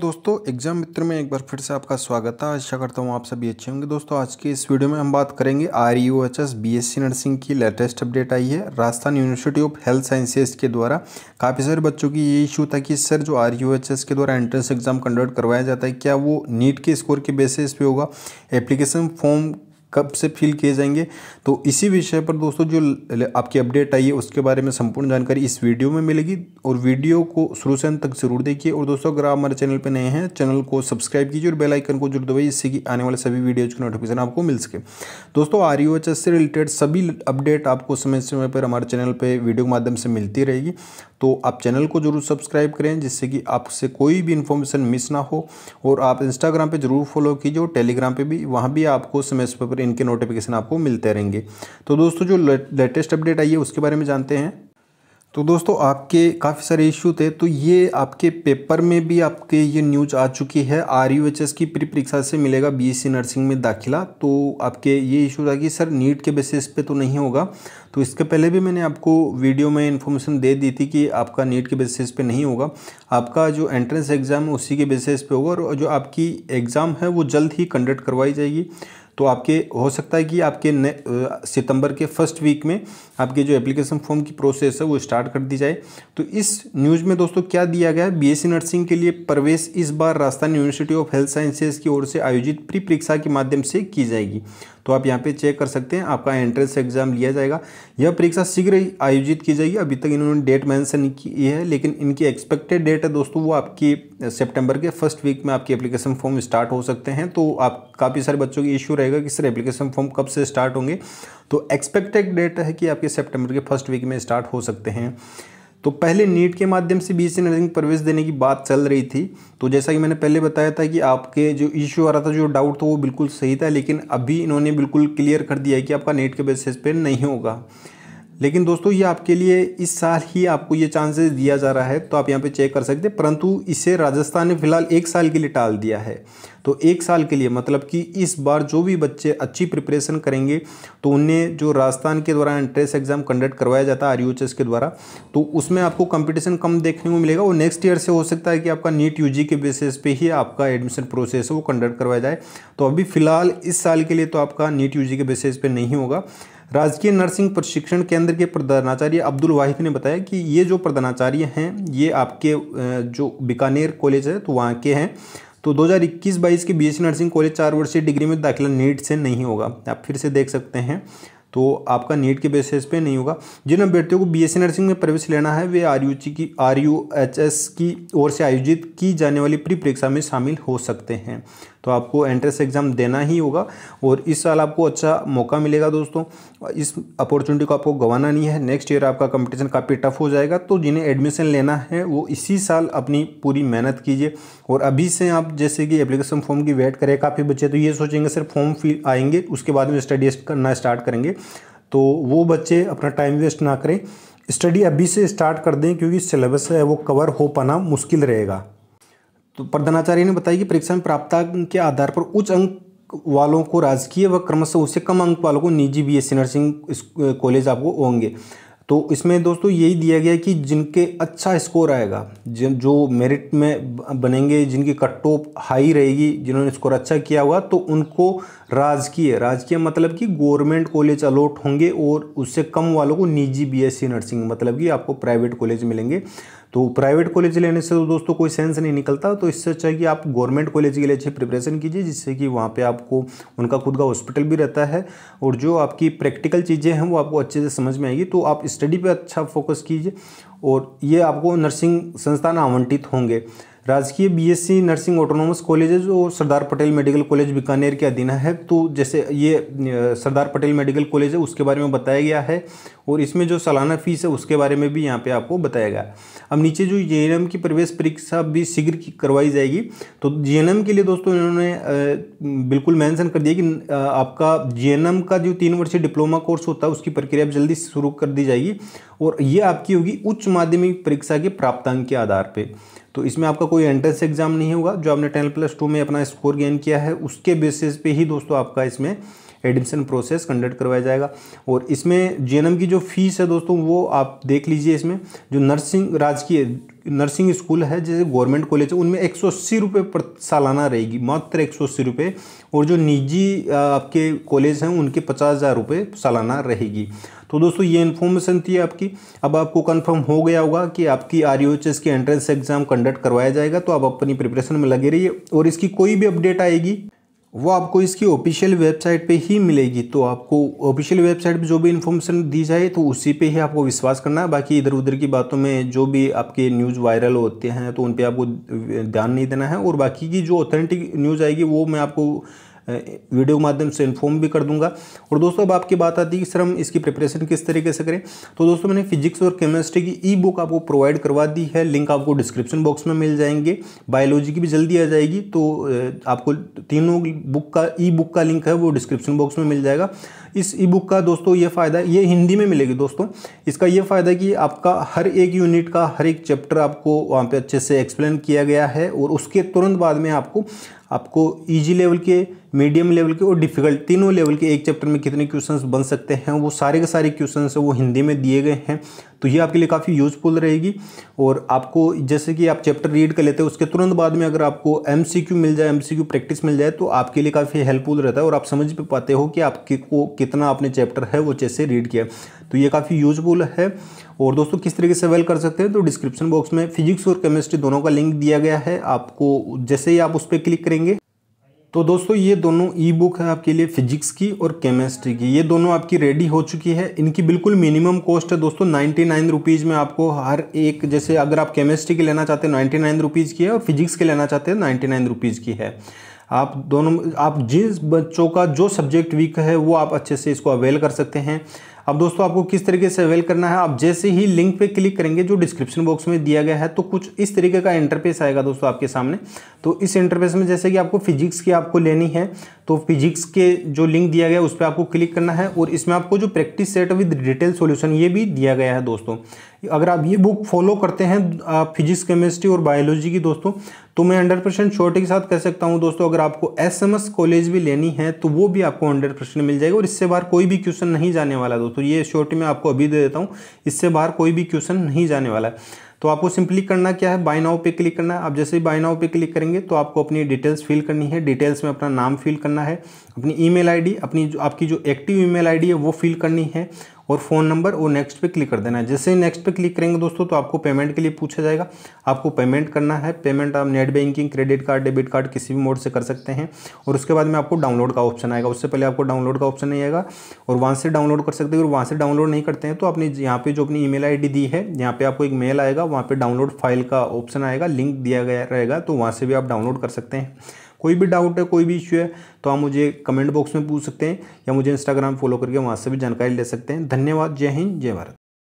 दोस्तों एग्जाम मित्र में एक बार फिर से आपका स्वागत है आशा करता हूँ आप सभी अच्छे होंगे दोस्तों आज के इस वीडियो में हम बात करेंगे R U H S B S C nursing की लेटेस्ट अपडेट आई है Rajasthan university of health sciences के द्वारा काफ़ी सारे बच्चों की ये इशू था कि सर जो आर यू एच एस के द्वारा एंट्रेंस एग्जाम कंडक्ट करवाया जाता है क्या वो नीट के स्कोर के बेसिस पे होगा एप्लीकेशन फॉर्म कब से फिल किए जाएंगे तो इसी विषय पर दोस्तों जो आपकी अपडेट आई है उसके बारे में संपूर्ण जानकारी इस वीडियो में मिलेगी और वीडियो को शुरू से अंत तक जरूर देखिए और दोस्तों अगर आप हमारे चैनल पर नए हैं चैनल को सब्सक्राइब कीजिए और बेल आइकन को जरूर दबाइए जिससे कि आने वाले सभी वीडियोज की नोटिफिकेशन आपको मिल सके दोस्तों आर से रिलेटेड सभी अपडेट आपको समय समय पर हमारे चैनल पर वीडियो के माध्यम से मिलती रहेगी तो आप चैनल को जरूर सब्सक्राइब करें जिससे कि आपसे कोई भी इन्फॉर्मेशन मिस ना हो और आप इंस्टाग्राम पर जरूर फॉलो कीजिए और टेलीग्राम पर भी वहाँ भी आपको समय समय पर पर इनके नोटिफिकेशन आपको मिलते रहेंगे तो दोस्तों जो लेटेस्ट अपडेट आई है उसके बारे में जानते हैं तो दोस्तों आपके काफ़ी सारे इश्यू थे तो ये आपके पेपर में भी आपके ये न्यूज आ चुकी है आर यू एच एस की प्री परीक्षा से मिलेगा बीएससी नर्सिंग में दाखिला तो आपके ये इशू था कि सर नीट के बेसिस पे तो नहीं होगा तो इसके पहले भी मैंने आपको वीडियो में इन्फॉर्मेशन दे दी थी कि आपका नीट के बेसिस पे नहीं होगा आपका जो एंट्रेंस एग्ज़ाम है उसी के बेसिस पे होगा और जो आपकी एग्ज़ाम है वो जल्द ही कंडक्ट करवाई जाएगी तो आपके हो सकता है कि आपके सितंबर के फर्स्ट वीक में आपके जो एप्लीकेशन फॉर्म की प्रोसेस है वो स्टार्ट कर दी जाए तो इस न्यूज़ में दोस्तों क्या दिया गया है बीएससी नर्सिंग के लिए प्रवेश इस बार Rajasthan university of health sciences की ओर से आयोजित प्री परीक्षा के माध्यम से की जाएगी तो आप यहाँ पे चेक कर सकते हैं आपका एंट्रेंस एग्जाम लिया जाएगा यह परीक्षा शीघ्र ही आयोजित की जाएगी अभी तक इन्होंने डेट मैंसन की है लेकिन इनकी एक्सपेक्टेड डेट है दोस्तों वो आपकी सेप्टेम्बर के फर्स्ट वीक में आपकी एप्लीकेशन फॉर्म स्टार्ट हो सकते हैं तो आप काफ़ी सारे बच्चों की इशू रहेगा कि सर एप्लीकेशन फॉर्म कब से स्टार्ट होंगे तो एक्सपेक्टेड डेट है कि आपके सेप्टेम्बर के फर्स्ट वीक में स्टार्ट हो सकते हैं तो पहले नीट के माध्यम से बीएससी नर्सिंग प्रवेश देने की बात चल रही थी तो जैसा कि मैंने पहले बताया था कि आपके जो इश्यू आ रहा था जो डाउट था वो बिल्कुल सही था लेकिन अभी इन्होंने बिल्कुल क्लियर कर दिया है कि आपका नेट के बेसिस पे नहीं होगा लेकिन दोस्तों ये आपके लिए इस साल ही आपको ये चांसेस दिया जा रहा है तो आप यहाँ पे चेक कर सकते हैं परंतु इसे राजस्थान ने फिलहाल एक साल के लिए टाल दिया है तो एक साल के लिए मतलब कि इस बार जो भी बच्चे अच्छी प्रिपरेशन करेंगे तो उन्हें जो राजस्थान के द्वारा एंट्रेंस एग्ज़ाम कंडक्ट करवाया जाता है आर के द्वारा तो उसमें आपको कंपटीशन कम देखने को मिलेगा और नेक्स्ट ईयर से हो सकता है कि आपका नीट यू के बेसिस पे ही आपका एडमिशन प्रोसेस है वो कंडक्ट करवाया जाए तो अभी फ़िलहाल इस साल के लिए तो आपका नीट यू के बेसिस पे नहीं होगा राजकीय नर्सिंग प्रशिक्षण केंद्र के प्रधानाचार्य अब्दुल वाहिद ने बताया कि ये जो प्रधानाचार्य हैं ये आपके जो बीकानेर कॉलेज है तो वहाँ के हैं तो 2021-22 के बीएससी नर्सिंग कॉलेज चार वर्षीय डिग्री में दाखिला नीट से नहीं होगा आप फिर से देख सकते हैं तो आपका नीट के बेसिस पे नहीं होगा जिन अभ्यर्थियों को बीएससी नर्सिंग में प्रवेश लेना है वे आर की आर की ओर से आयोजित की जाने वाली प्री परीक्षा में शामिल हो सकते हैं तो आपको एंट्रेंस एग्ज़ाम देना ही होगा और इस साल आपको अच्छा मौका मिलेगा दोस्तों इस अपॉर्चुनिटी को आपको गंवाना नहीं है नेक्स्ट ईयर आपका कंपटीशन काफ़ी टफ हो जाएगा तो जिन्हें एडमिशन लेना है वो इसी साल अपनी पूरी मेहनत कीजिए और अभी से आप जैसे कि एप्लीकेशन फॉर्म की वेट करें काफ़ी बच्चे तो ये सोचेंगे सर फॉर्म फिल आएंगे उसके बाद में स्टडी करना स्टार्ट करेंगे तो वो बच्चे अपना टाइम वेस्ट ना करें स्टडी अभी से स्टार्ट कर दें क्योंकि सिलेबस है वो कवर हो पाना मुश्किल रहेगा तो प्रधानाचार्य ने बताया कि परीक्षा में प्राप्तांक के आधार पर उच्च अंक वालों को राजकीय व क्रमशः उससे कम अंक वालों को निजी बीएससी नर्सिंग कॉलेज आपको होंगे तो इसमें दोस्तों यही दिया गया कि जिनके अच्छा स्कोर आएगा जिन जो मेरिट में बनेंगे जिनकी कट ऑफ हाई रहेगी जिन्होंने स्कोर अच्छा किया हुआ तो उनको राजकीय राजकीय मतलब कि गवर्नमेंट कॉलेज अलॉट होंगे और उससे कम वालों को निजी बीएससी नर्सिंग मतलब कि आपको प्राइवेट कॉलेज मिलेंगे तो प्राइवेट कॉलेज लेने से तो दोस्तों कोई सेंस नहीं निकलता तो इससे अच्छा कि आप गवर्नमेंट कॉलेज के लिए अच्छी प्रिपरेशन कीजिए जिससे कि वहाँ पर आपको उनका खुद का हॉस्पिटल भी रहता है और जो आपकी प्रैक्टिकल चीज़ें हैं वो आपको अच्छे से समझ में आएगी तो आप स्टडी पर अच्छा फोकस कीजिए और ये आपको नर्सिंग संस्थान आवंटित होंगे राजकीय बीएससी नर्सिंग ऑटोनोमस कॉलेज है जो सरदार पटेल मेडिकल कॉलेज बीकानेर के अधीन है तो जैसे ये सरदार पटेल मेडिकल कॉलेज है उसके बारे में बताया गया है और इसमें जो सालाना फीस है उसके बारे में भी यहाँ पे आपको बताया गया अब नीचे जो जे की प्रवेश परीक्षा भी शीघ्र करवाई जाएगी तो जे के लिए दोस्तों इन्होंने बिल्कुल मैंसन कर दिया कि आपका जे का जो तीन वर्षीय डिप्लोमा कोर्स होता है उसकी प्रक्रिया जल्दी शुरू कर दी जाएगी और ये आपकी होगी उच्च माध्यमिक परीक्षा के प्राप्तांक के आधार पर तो इसमें आपका कोई एंट्रेंस एग्ज़ाम नहीं होगा जो आपने टेन प्लस टू में अपना स्कोर गेन किया है उसके बेसिस पे ही दोस्तों आपका इसमें एडमिशन प्रोसेस कंडक्ट करवाया जाएगा और इसमें जे की जो फीस है दोस्तों वो आप देख लीजिए इसमें जो नर्सिंग राजकीय नर्सिंग स्कूल है जैसे गवर्नमेंट कॉलेज है उनमें एक सौ अस्सी रुपये पर सालाना रहेगी मात्र एक सौ अस्सी रुपये और जो निजी आपके कॉलेज हैं उनके पचास हज़ार रुपये सालाना रहेगी तो दोस्तों ये इन्फॉर्मेशन थी आपकी अब आपको कंफर्म हो गया होगा कि आपकी आर के एंट्रेंस एग्ज़ाम कंडक्ट करवाया जाएगा तो आप अपनी प्रिपरेशन में लगे रहिए और इसकी कोई भी अपडेट आएगी वो आपको इसकी ऑफिशियल वेबसाइट पे ही मिलेगी तो आपको ऑफिशियल वेबसाइट पे जो भी इन्फॉर्मेशन दी जाए तो उसी पे ही आपको विश्वास करना है बाकी इधर उधर की बातों में जो भी आपके न्यूज़ वायरल होते हैं तो उन पर आपको ध्यान नहीं देना है और बाकी की जो ऑथेंटिक न्यूज़ आएगी वो मैं आपको वीडियो के माध्यम से इन्फॉर्म भी कर दूंगा और दोस्तों अब आपकी बात आती है कि सर हम इसकी प्रिपरेशन किस तरीके से करें तो दोस्तों मैंने फिजिक्स और केमिस्ट्री की ई बुक आपको प्रोवाइड करवा दी है लिंक आपको डिस्क्रिप्शन बॉक्स में मिल जाएंगे बायोलॉजी की भी जल्दी आ जाएगी तो आपको तीनों बुक का ई बुक का लिंक है वो डिस्क्रिप्शन बॉक्स में मिल जाएगा इस ई बुक का दोस्तों ये फ़ायदा ये हिंदी में मिलेगी दोस्तों इसका ये फ़ायदा कि आपका हर एक यूनिट का हर एक चैप्टर आपको वहाँ पे अच्छे से एक्सप्लेन किया गया है और उसके तुरंत बाद में आपको आपको ईजी लेवल के मीडियम लेवल के और डिफिकल्ट तीनों लेवल के एक चैप्टर में कितने क्वेश्चंस बन सकते हैं वो सारे के सारे क्वेश्चंस वो हिंदी में दिए गए हैं तो ये आपके लिए काफ़ी यूजफुल रहेगी और आपको जैसे कि आप चैप्टर रीड कर लेते हैं उसके तुरंत बाद में अगर आपको एम मिल जाए एम प्रैक्टिस मिल जाए तो आपके लिए काफ़ी हेल्पफुल रहता है और आप समझ भी पाते हो कि आपके को कितना आपने चैप्टर है वो जैसे रीड किया तो ये काफ़ी यूजफुल है और दोस्तों किस तरीके से वेल कर सकते हैं तो डिस्क्रिप्शन बॉक्स में फिजिक्स और केमिस्ट्री दोनों का लिंक दिया गया है आपको जैसे ही आप उस पर क्लिक करेंगे तो दोस्तों ये दोनों ई बुक है आपके लिए फिजिक्स की और केमिस्ट्री की ये दोनों आपकी रेडी हो चुकी है इनकी बिल्कुल मिनिमम कॉस्ट है दोस्तों नाइन्टी नाइन रुपीज़ में आपको हर एक जैसे अगर आप केमिस्ट्री की लेना चाहते हैं नाइन्टी नाइन रुपीज़ की है और फिजिक्स की लेना चाहते हैं नाइन्टी नाइन रुपीज़ की है आप दोनों आप जिस बच्चों का जो सब्जेक्ट वीक है वो आप अच्छे से इसको अवेल कर सकते हैं अब दोस्तों आपको किस तरीके से अवेल करना है आप जैसे ही लिंक पे क्लिक करेंगे जो डिस्क्रिप्शन बॉक्स में दिया गया है तो कुछ इस तरीके का इंटरफेस आएगा दोस्तों आपके सामने तो इस इंटरफेस में जैसे कि आपको फिजिक्स की आपको लेनी है तो फिजिक्स के जो लिंक दिया गया है उस पर आपको क्लिक करना है और इसमें आपको जो practice set with detail solution ये भी दिया गया है दोस्तों अगर आप ये बुक फॉलो करते हैं फिजिक्स केमिस्ट्री और बायोलॉजी की दोस्तों तो मैं हंड्रेड परसेंट श्योरिटी के साथ कह सकता हूँ दोस्तों अगर आपको एस एम एस कॉलेज भी लेनी है तो वो भी आपको हंड्रेड परसेंट मिल जाएगा और इससे बाहर कोई भी क्वेश्चन नहीं जाने वाला दोस्तों ये श्योरिटी मैं आपको अभी दे देता हूँ इससे बाहर कोई भी क्वेश्चन नहीं जाने वाला है तो आपको सिंपली करना क्या है बाय नाउ पे क्लिक करना है आप जैसे ही बाय नाउ पे क्लिक करेंगे तो आपको अपनी डिटेल्स फिल करनी है डिटेल्स में अपना नाम फिल करना है अपनी ईमेल आईडी अपनी जो आपकी जो एक्टिव ईमेल आईडी है वो फिल करनी है और फ़ोन नंबर और नेक्स्ट पे क्लिक कर देना है जैसे नेक्स्ट पे क्लिक करेंगे दोस्तों तो आपको पेमेंट के लिए पूछा जाएगा आपको पेमेंट करना है पेमेंट आप net banking credit card debit card किसी भी मोड से कर सकते हैं और उसके बाद में आपको डाउनलोड का ऑप्शन आएगा उससे पहले आपको डाउनलोड का ऑप्शन नहीं आएगा और वहाँ से डाउनलोड कर सकते हैं और वहाँ से डाउनलोड नहीं करते हैं तो आपने यहाँ पर जो अपनी ई मेल दी है यहाँ पर आपको एक मेल आएगा वहाँ पे डाउनलोड फाइल का ऑप्शन आएगा लिंक दिया गया रहेगा तो वहाँ से भी आप डाउनलोड कर सकते हैं कोई भी डाउट है कोई भी इश्यू है तो आप मुझे कमेंट बॉक्स में पूछ सकते हैं या मुझे इंस्टाग्राम फॉलो करके वहाँ से भी जानकारी ले सकते हैं धन्यवाद जय हिंद जय भारत